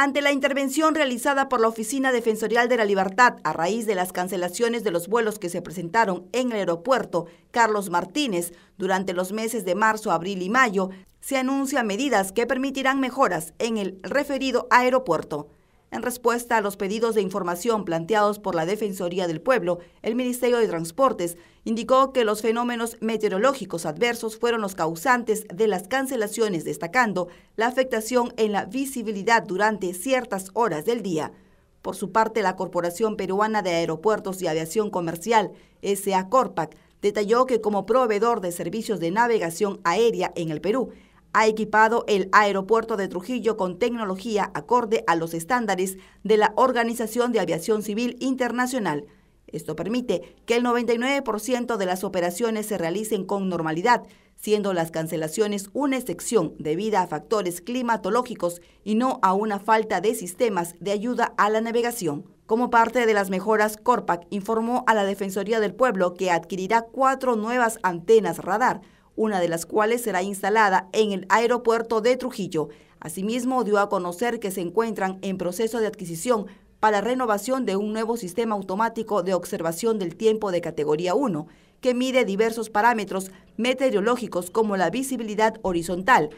Ante la intervención realizada por la Oficina Defensorial de la Libertad a raíz de las cancelaciones de los vuelos que se presentaron en el aeropuerto Carlos Martínez durante los meses de marzo, abril y mayo, se anuncian medidas que permitirán mejoras en el referido aeropuerto. En respuesta a los pedidos de información planteados por la Defensoría del Pueblo, el Ministerio de Transportes indicó que los fenómenos meteorológicos adversos fueron los causantes de las cancelaciones, destacando la afectación en la visibilidad durante ciertas horas del día. Por su parte, la Corporación Peruana de Aeropuertos y Aviación Comercial, SA Corpac, detalló que como proveedor de servicios de navegación aérea en el Perú, ha equipado el aeropuerto de Trujillo con tecnología acorde a los estándares de la Organización de Aviación Civil Internacional. Esto permite que el 99% de las operaciones se realicen con normalidad, siendo las cancelaciones una excepción debido a factores climatológicos y no a una falta de sistemas de ayuda a la navegación. Como parte de las mejoras, Corpac informó a la Defensoría del Pueblo que adquirirá cuatro nuevas antenas radar una de las cuales será instalada en el aeropuerto de Trujillo. Asimismo, dio a conocer que se encuentran en proceso de adquisición para renovación de un nuevo sistema automático de observación del tiempo de categoría 1, que mide diversos parámetros meteorológicos como la visibilidad horizontal,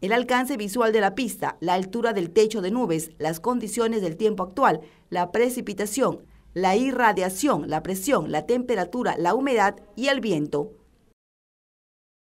el alcance visual de la pista, la altura del techo de nubes, las condiciones del tiempo actual, la precipitación, la irradiación, la presión, la temperatura, la humedad y el viento.